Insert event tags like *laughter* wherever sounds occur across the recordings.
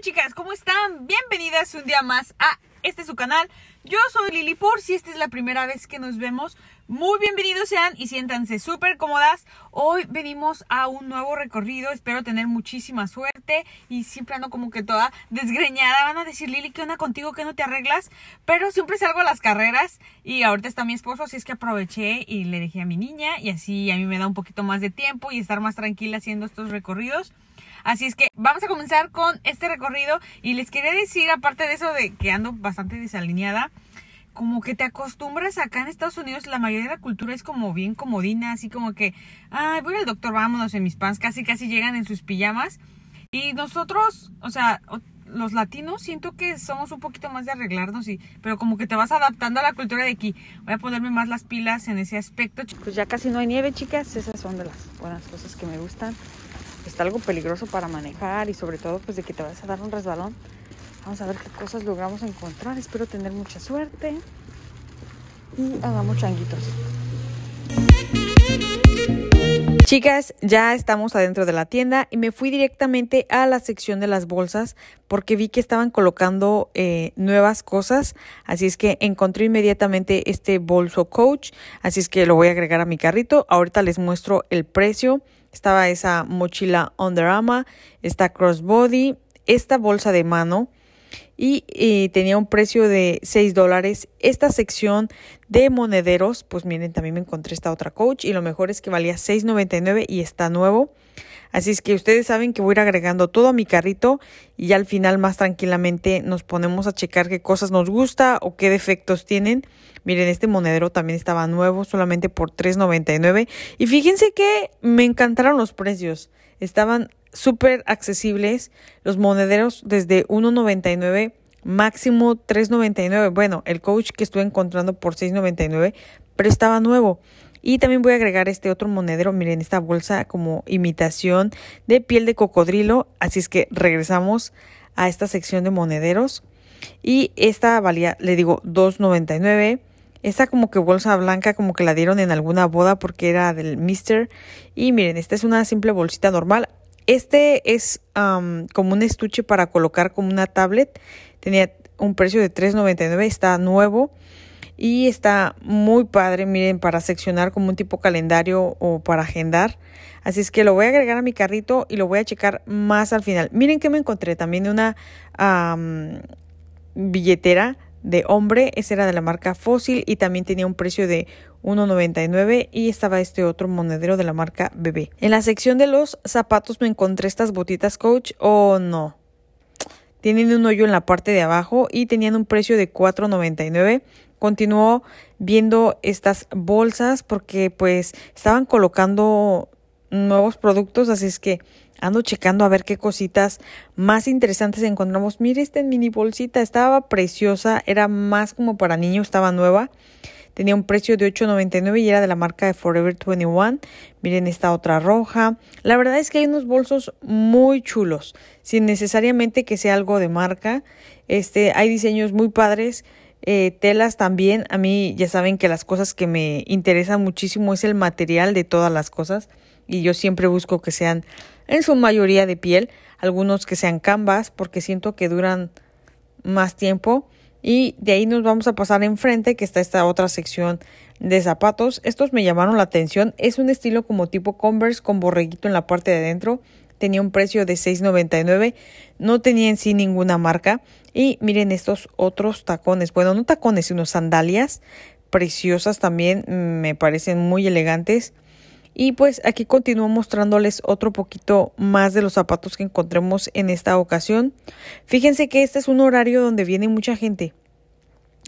chicas? ¿Cómo están? Bienvenidas un día más a este su canal. Yo soy Lili por si esta es la primera vez que nos vemos. Muy bienvenidos sean y siéntanse súper cómodas. Hoy venimos a un nuevo recorrido. Espero tener muchísima suerte y siempre ando como que toda desgreñada. Van a decir, Lili, ¿qué onda contigo? ¿Qué no te arreglas? Pero siempre salgo a las carreras y ahorita está mi esposo, así es que aproveché y le dejé a mi niña y así a mí me da un poquito más de tiempo y estar más tranquila haciendo estos recorridos. Así es que vamos a comenzar con este recorrido y les quería decir, aparte de eso de que ando bastante desalineada, como que te acostumbras acá en Estados Unidos, la mayoría de la cultura es como bien comodina, así como que, ay, voy al doctor, vámonos en mis pants, casi casi llegan en sus pijamas. Y nosotros, o sea, los latinos siento que somos un poquito más de arreglarnos, y, pero como que te vas adaptando a la cultura de aquí. Voy a ponerme más las pilas en ese aspecto. Pues ya casi no hay nieve, chicas, esas son de las buenas cosas que me gustan está algo peligroso para manejar y sobre todo pues de que te vas a dar un resbalón. Vamos a ver qué cosas logramos encontrar. Espero tener mucha suerte y hagamos changuitos. Chicas, ya estamos adentro de la tienda y me fui directamente a la sección de las bolsas porque vi que estaban colocando eh, nuevas cosas. Así es que encontré inmediatamente este bolso coach. Así es que lo voy a agregar a mi carrito. Ahorita les muestro el precio. Estaba esa mochila Under Armour, esta crossbody, esta bolsa de mano y, tenía un precio de 6 dólares. Esta sección de monederos, pues miren, también me encontré esta otra coach y lo mejor es que valía 6.99 y está nuevo. Así es que ustedes saben que voy a ir agregando todo a mi carrito y ya al final más tranquilamente nos ponemos a checar qué cosas nos gusta o qué defectos tienen. Miren, este monedero también estaba nuevo, solamente por $3.99. Y fíjense que me encantaron los precios. Estaban súper accesibles los monederos desde $1.99 máximo $3.99. Bueno, el coach que estuve encontrando por $6.99, pero estaba nuevo. Y también voy a agregar este otro monedero, miren esta bolsa como imitación de piel de cocodrilo, así es que regresamos a esta sección de monederos. Y esta valía, le digo, 2.99. Esta como que bolsa blanca como que la dieron en alguna boda porque era del Mister. Y miren, esta es una simple bolsita normal. Este es como un estuche para colocar como una tablet. Tenía un precio de $3.99, está nuevo y está muy padre, miren, para seccionar como un tipo calendario o para agendar. Así es que lo voy a agregar a mi carrito y lo voy a checar más al final. Miren que me encontré también una billetera de hombre, esa era de la marca Fósil y también tenía un precio de 1.99 y estaba este otro monedero de la marca Bebé. En la sección de los zapatos me encontré estas botitas Coach, o no, tienen un hoyo en la parte de abajo y tenían un precio de 4.99. Continuó viendo estas bolsas porque pues estaban colocando nuevos productos, así es que ando checando a ver qué cositas más interesantes encontramos. Mire esta mini bolsita, estaba preciosa, era más como para niño, estaba nueva. Tenía un precio de $8.99 y era de la marca de Forever 21. Miren esta otra roja. La verdad es que hay unos bolsos muy chulos, sin necesariamente que sea algo de marca. Este, hay diseños muy padres. Eh, telas también, a mí ya saben que las cosas que me interesan muchísimo es el material de todas las cosas y yo siempre busco que sean en su mayoría de piel, algunos que sean canvas porque siento que duran más tiempo y de ahí nos vamos a pasar enfrente que está esta otra sección de zapatos. Estos me llamaron la atención. Es un estilo como tipo Converse con borreguito en la parte de adentro. Tenía un precio de $6.99. No tenía en sí ninguna marca. Y miren estos otros tacones. Bueno, no tacones, sino sandalias preciosas también. Me parecen muy elegantes. Y pues aquí continúo mostrándoles otro poquito más de los zapatos que encontremos en esta ocasión. Fíjense que este es un horario donde viene mucha gente.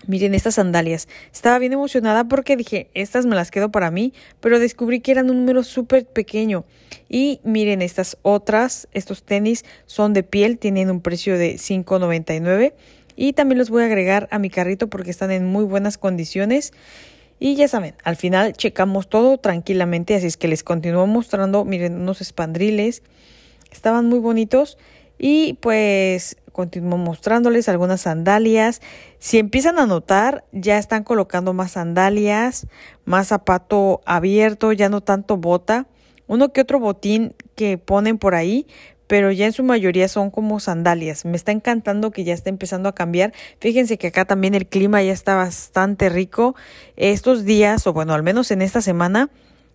Miren estas sandalias. Estaba bien emocionada porque dije, estas me las quedo para mí, pero descubrí que eran un número súper pequeño. Y miren estas otras, estos tenis son de piel, tienen un precio de $5.99 y también los voy a agregar a mi carrito porque están en muy buenas condiciones. Y ya saben, al final checamos todo tranquilamente, así es que les continúo mostrando, miren, unos espandriles. Estaban muy bonitos y pues Continúo mostrándoles algunas sandalias. Si empiezan a notar, ya están colocando más sandalias, más zapato abierto, ya no tanto bota, uno que otro botín que ponen por ahí, pero ya en su mayoría son como sandalias. Me está encantando que ya está empezando a cambiar. Fíjense que acá también el clima ya está bastante rico. Estos días, o bueno, al menos en esta semana,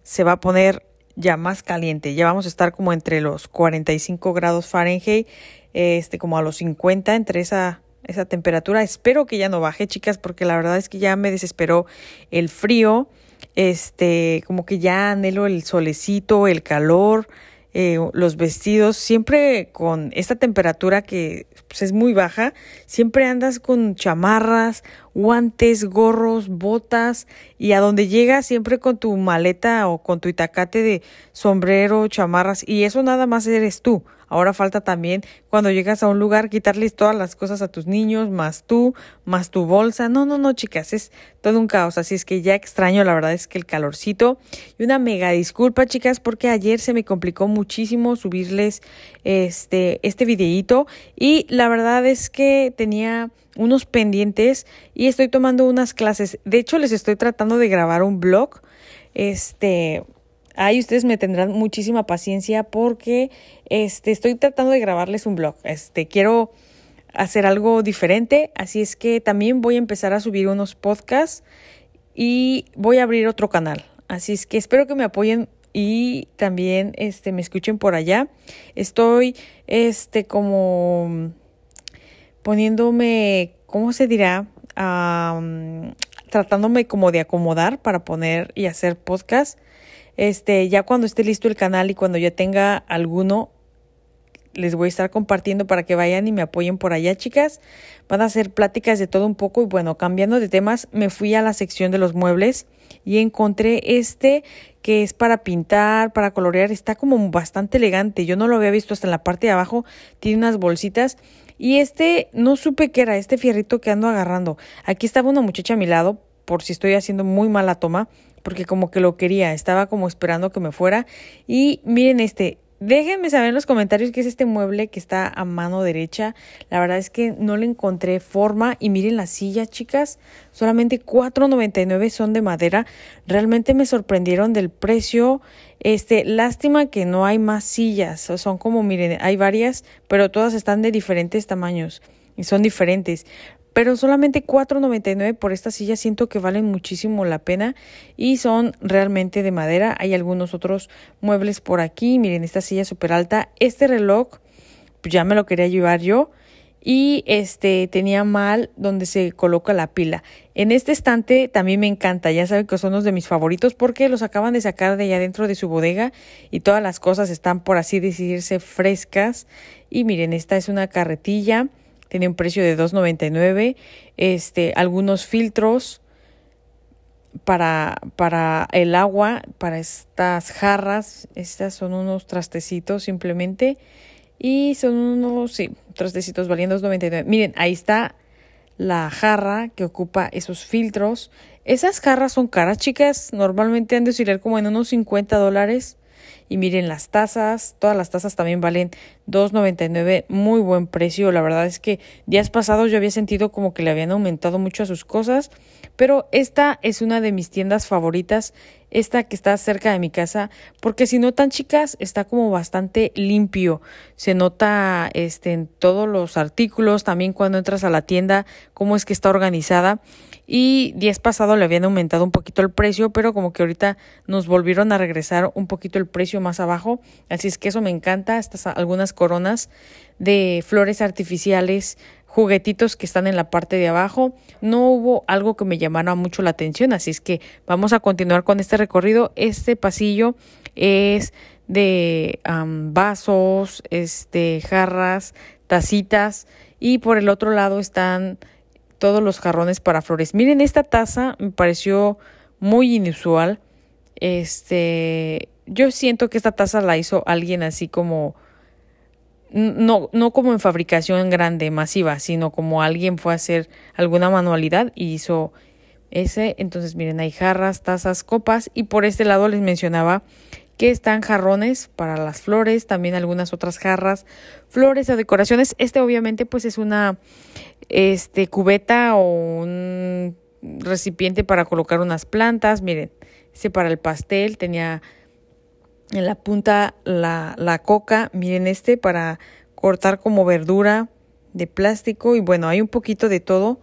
se va a poner ya más caliente. Ya vamos a estar como entre los 45 grados Fahrenheit este, como a los 50, entre esa, esa temperatura. Espero que ya no baje, chicas, porque la verdad es que ya me desesperó el frío. Este, como que ya anhelo el solecito, el calor, eh, los vestidos. Siempre con esta temperatura que pues, es muy baja, siempre andas con chamarras, guantes, gorros, botas y a donde llegas siempre con tu maleta o con tu itacate de sombrero, chamarras. Y eso nada más eres tú. Ahora falta también cuando llegas a un lugar quitarles todas las cosas a tus niños, más tú, más tu bolsa. No, no, no, chicas, es todo un caos. Así es que ya extraño, la verdad es que el calorcito. Y una mega disculpa, chicas, porque ayer se me complicó muchísimo subirles este, este videíto. Y la verdad es que tenía unos pendientes y estoy tomando unas clases. De hecho, les estoy tratando de grabar un blog. Este, Ahí ustedes me tendrán muchísima paciencia porque este, estoy tratando de grabarles un blog. Este, quiero hacer algo diferente, así es que también voy a empezar a subir unos podcasts y voy a abrir otro canal. Así es que espero que me apoyen y también este, me escuchen por allá. Estoy este como poniéndome, ¿cómo se dirá? tratándome como de acomodar para poner y hacer podcast. Este, ya cuando esté listo el canal y cuando yo tenga alguno, les voy a estar compartiendo para que vayan y me apoyen por allá, chicas. Van a hacer pláticas de todo un poco y bueno, cambiando de temas, me fui a la sección de los muebles y encontré este que es para pintar, para colorear, está como bastante elegante. Yo no lo había visto hasta en la parte de abajo, tiene unas bolsitas y este no supe qué era, este fierrito que ando agarrando. Aquí estaba una muchacha a mi lado, por si estoy haciendo muy mala toma, porque como que lo quería, estaba como esperando que me fuera. Y miren este, déjenme saber en los comentarios qué es este mueble que está a mano derecha. La verdad es que no le encontré forma. Y miren las sillas, chicas, solamente $4.99 son de madera. Realmente me sorprendieron del precio. Este, lástima que no hay más sillas. Son como, miren, hay varias, pero todas están de diferentes tamaños y son diferentes pero solamente $4.99 por esta silla siento que valen muchísimo la pena y son realmente de madera. Hay algunos otros muebles por aquí, miren esta silla súper alta. Este reloj pues, ya me lo quería llevar yo y este tenía mal donde se coloca la pila. En este estante también me encanta, ya saben que son unos de mis favoritos porque los acaban de sacar de allá dentro de su bodega y todas las cosas están por así decirse frescas. Y miren, esta es una carretilla tiene un precio de 2.99, este, algunos filtros para, para el agua, para estas jarras, estas son unos trastecitos simplemente y son unos, sí, trastecitos valiendo 2.99. Miren, ahí está la jarra que ocupa esos filtros. Esas jarras son caras, chicas, normalmente han de oscilar como en unos 50 dólares y miren las tazas, todas las tazas también valen 2.99, muy buen precio. La verdad es que días pasados yo había sentido como que le habían aumentado mucho a sus cosas pero esta es una de mis tiendas favoritas, esta que está cerca de mi casa, porque si no tan chicas, está como bastante limpio, se nota este, en todos los artículos, también cuando entras a la tienda, cómo es que está organizada. Y días pasado le habían aumentado un poquito el precio, pero como que ahorita nos volvieron a regresar un poquito el precio más abajo. Así es que eso me encanta. Estas algunas coronas de flores artificiales, juguetitos que están en la parte de abajo. No hubo algo que me llamara mucho la atención, así es que vamos a continuar con este recorrido. Este pasillo es de vasos, este, jarras, tacitas y por el otro lado están todos los jarrones para flores. Miren, esta taza me pareció muy inusual. Este, yo siento que esta taza la hizo alguien así como no, no como en fabricación grande, masiva, sino como alguien fue a hacer alguna manualidad y hizo ese. Entonces, miren, hay jarras, tazas, copas y por este lado les mencionaba que están jarrones para las flores, también algunas otras jarras, flores o decoraciones. Este obviamente pues es una este cubeta o un recipiente para colocar unas plantas. Miren, ese para el pastel tenía en la punta la, la coca, miren este, para cortar como verdura de plástico y bueno, hay un poquito de todo.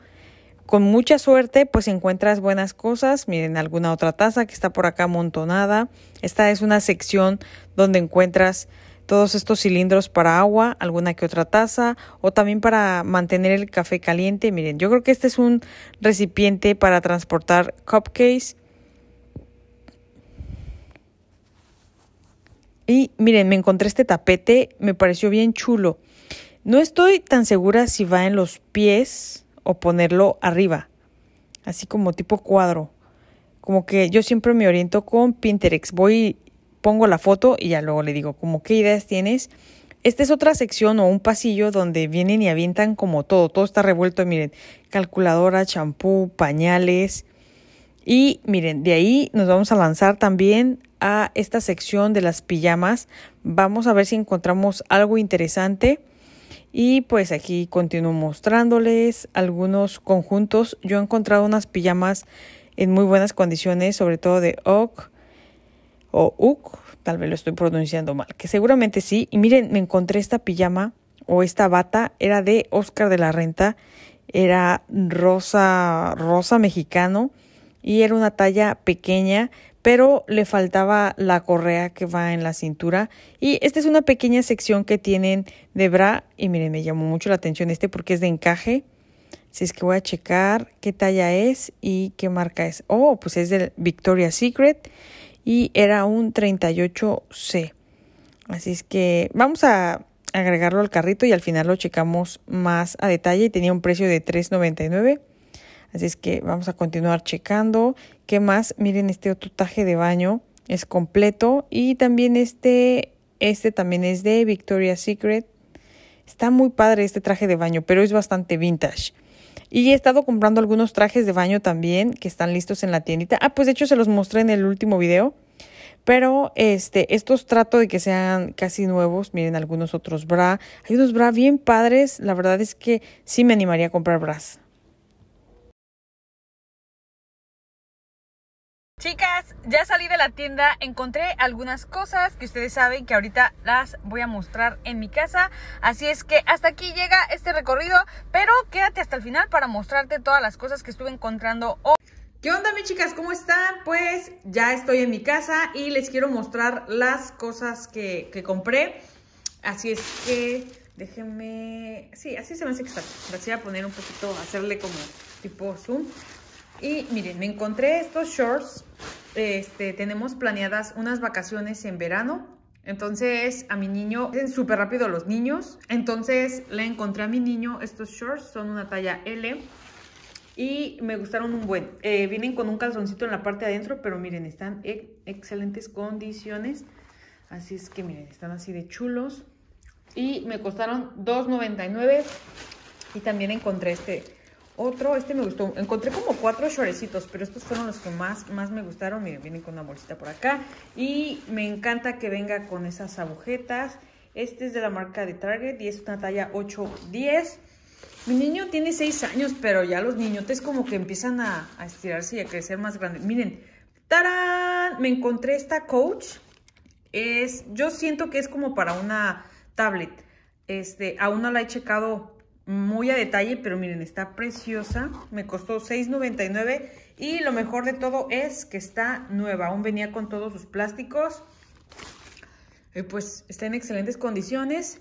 Con mucha suerte, pues encuentras buenas cosas. Miren, alguna otra taza que está por acá amontonada. Esta es una sección donde encuentras todos estos cilindros para agua, alguna que otra taza o también para mantener el café caliente. Miren, yo creo que este es un recipiente para transportar cupcakes Y miren, me encontré este tapete, me pareció bien chulo. No estoy tan segura si va en los pies o ponerlo arriba, así como tipo cuadro. Como que yo siempre me oriento con Pinterest. Voy, pongo la foto y ya luego le digo, como qué ideas tienes. Esta es otra sección o un pasillo donde vienen y avientan como todo, todo está revuelto, miren, calculadora, champú, pañales, y miren, de ahí nos vamos a lanzar también a esta sección de las pijamas. Vamos a ver si encontramos algo interesante. Y pues aquí continúo mostrándoles algunos conjuntos. Yo he encontrado unas pijamas en muy buenas condiciones, sobre todo de Oak. o uk, tal vez lo estoy pronunciando mal, que seguramente sí. Y miren, me encontré esta pijama o esta bata, era de Oscar de la Renta, era rosa, rosa mexicano y era una talla pequeña, pero le faltaba la correa que va en la cintura. Y esta es una pequeña sección que tienen de bra. Y miren, me llamó mucho la atención este porque es de encaje. Así es que voy a checar qué talla es y qué marca es. Oh, pues es del Victoria's Secret y era un 38C. Así es que vamos a agregarlo al carrito y al final lo checamos más a detalle. Y Tenía un precio de $3.99 Así es que vamos a continuar checando. ¿Qué más? Miren este otro traje de baño. Es completo. Y también este, este también es de Victoria's Secret. Está muy padre este traje de baño, pero es bastante vintage. Y he estado comprando algunos trajes de baño también que están listos en la tiendita. Ah, pues de hecho se los mostré en el último video. Pero este, estos trato de que sean casi nuevos. Miren algunos otros bra. Hay unos bra bien padres. La verdad es que sí me animaría a comprar bras. Chicas, ya salí de la tienda, encontré algunas cosas que ustedes saben que ahorita las voy a mostrar en mi casa. Así es que hasta aquí llega este recorrido, pero quédate hasta el final para mostrarte todas las cosas que estuve encontrando hoy. ¿Qué onda mis chicas? ¿Cómo están? Pues ya estoy en mi casa y les quiero mostrar las cosas que, compré. Así es que déjenme... Sí, así se me hace que está. voy a poner un poquito, hacerle como tipo zoom y miren, me encontré estos shorts. Este, tenemos planeadas unas vacaciones en verano. Entonces, a mi niño, es súper rápido los niños. Entonces, le encontré a mi niño estos shorts. Son una talla L. Y me gustaron un buen. Eh, vienen con un calzoncito en la parte de adentro, pero miren, están en excelentes condiciones. Así es que miren, están así de chulos. Y me costaron $2.99. Y también encontré este otro, este me gustó. Encontré como cuatro suarecitos, pero estos fueron los que más, más me gustaron. Miren, vienen con una bolsita por acá. Y me encanta que venga con esas agujetas. Este es de la marca de Target y es una talla 8-10. Mi niño tiene 6 años, pero ya los niñotes como que empiezan a, estirarse y a crecer más grande Miren, ¡tarán! Me encontré esta Coach. Es, yo siento que es como para una tablet. Este, aún no la he checado muy a detalle, pero miren, está preciosa. Me costó $6.99 y lo mejor de todo es que está nueva. Aún venía con todos sus plásticos. Eh, pues está en excelentes condiciones.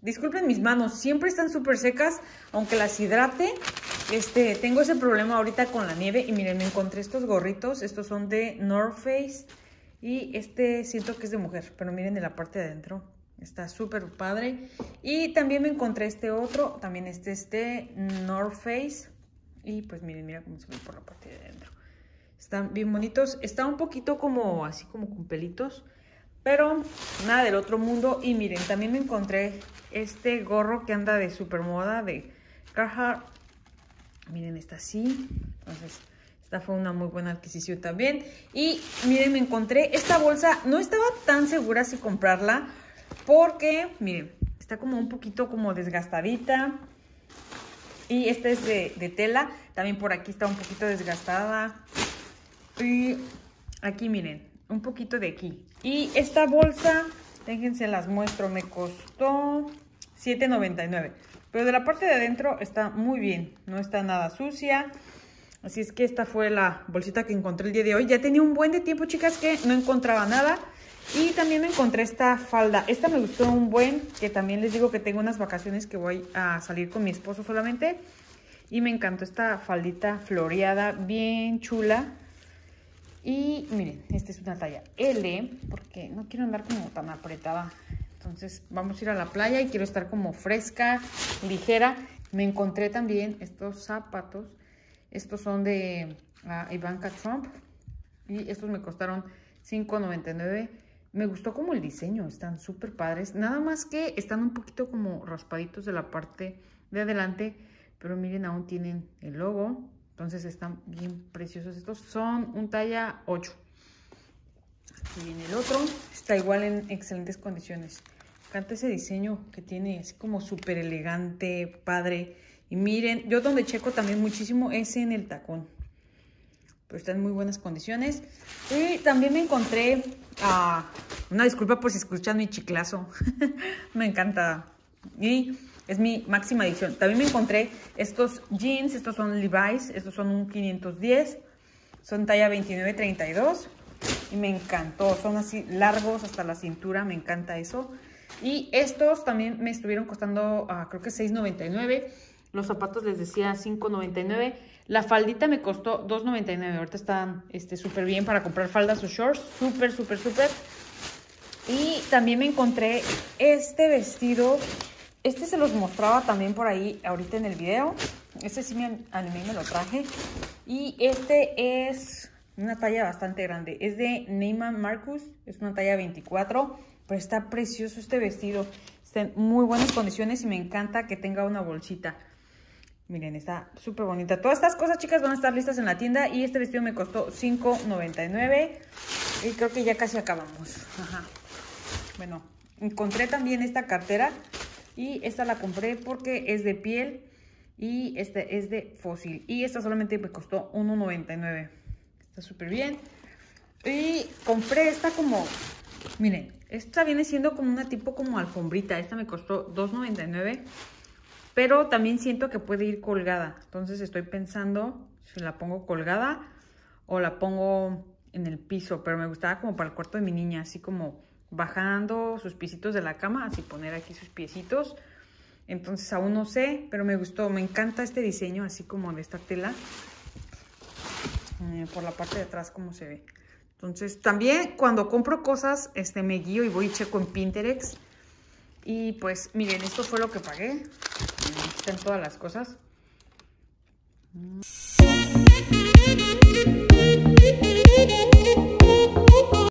Disculpen mis manos, siempre están súper secas, aunque las hidrate. Este, tengo ese problema ahorita con la nieve y miren, me encontré estos gorritos. Estos son de North Face y este siento que es de mujer, pero miren en la parte de adentro. Está súper padre. Y también me encontré este otro. También este es de North Face. Y pues miren, mira cómo se ve por la parte de adentro. Están bien bonitos. Está un poquito como así como con pelitos. Pero nada del otro mundo. Y miren, también me encontré este gorro que anda de super moda de Carhartt. Miren, está así. Entonces, esta fue una muy buena adquisición también. Y miren, me encontré esta bolsa. No estaba tan segura si comprarla porque, miren, está como un poquito como desgastadita. Y esta es de, tela. También por aquí está un poquito desgastada. Y aquí, miren, un poquito de aquí. Y esta bolsa, déjense las muestro, me costó $7.99. Pero de la parte de adentro está muy bien, no está nada sucia. Así es que esta fue la bolsita que encontré el día de hoy. Ya tenía un buen de tiempo, chicas, que no encontraba nada. Y también me encontré esta falda. Esta me gustó un buen, que también les digo que tengo unas vacaciones que voy a salir con mi esposo solamente. Y me encantó esta faldita floreada, bien chula. Y miren, esta es una talla L, porque no quiero andar como tan apretada. Entonces vamos a ir a la playa y quiero estar como fresca, ligera. Me encontré también estos zapatos. Estos son de ah, Ivanka Trump. Y estos me costaron $5.99 me gustó como el diseño, están súper padres. Nada más que están un poquito como raspaditos de la parte de adelante, pero miren, aún tienen el logo. Entonces están bien preciosos estos. Son un talla 8. Y viene el otro. Está igual en excelentes condiciones. Canta ese diseño que tiene, así como súper elegante, padre. Y miren, yo donde checo también muchísimo es en el tacón. Pero está en muy buenas condiciones. Y también me encontré Ah, una disculpa por si escuchan mi chiclazo. *laughs* me encanta. Y es mi máxima adicción. También me encontré estos jeans. Estos son Levi's. Estos son un 510. Son talla 29-32. Y me encantó. Son así largos hasta la cintura. Me encanta eso. Y estos también me estuvieron costando, ah, creo que 6.99. Los zapatos les decía 5.99. La faldita me costó 2.99. Ahorita están este, súper bien para comprar faldas o shorts. Súper, súper, súper. Y también me encontré este vestido. Este se los mostraba también por ahí ahorita en el video. Este sí me animé y me lo traje. Y este es una talla bastante grande. Es de Neyman Marcus. Es una talla 24. Pero está precioso este vestido. Está en muy buenas condiciones y me encanta que tenga una bolsita. Miren, está súper bonita. Todas estas cosas, chicas, van a estar listas en la tienda. Y este vestido me costó $5.99. Y creo que ya casi acabamos. Bueno, encontré también esta cartera. Y esta la compré porque es de piel. Y esta es de fósil. Y esta solamente me costó $1.99. Está súper bien. Y compré esta como... Miren, esta viene siendo como una tipo como alfombrita. Esta me costó $2.99 pero también siento que puede ir colgada. Entonces estoy pensando si la pongo colgada o la pongo en el piso, pero me gustaba como para el cuarto de mi niña, así como bajando sus piecitos de la cama, así poner aquí sus piecitos. Entonces aún no sé, pero me gustó, me encanta este diseño así como de esta tela. Eh, por la parte de atrás como se ve. Entonces también cuando compro cosas este, me guío y voy y checo en Pinterest y pues, miren, esto fue lo que pagué. Están todas las cosas.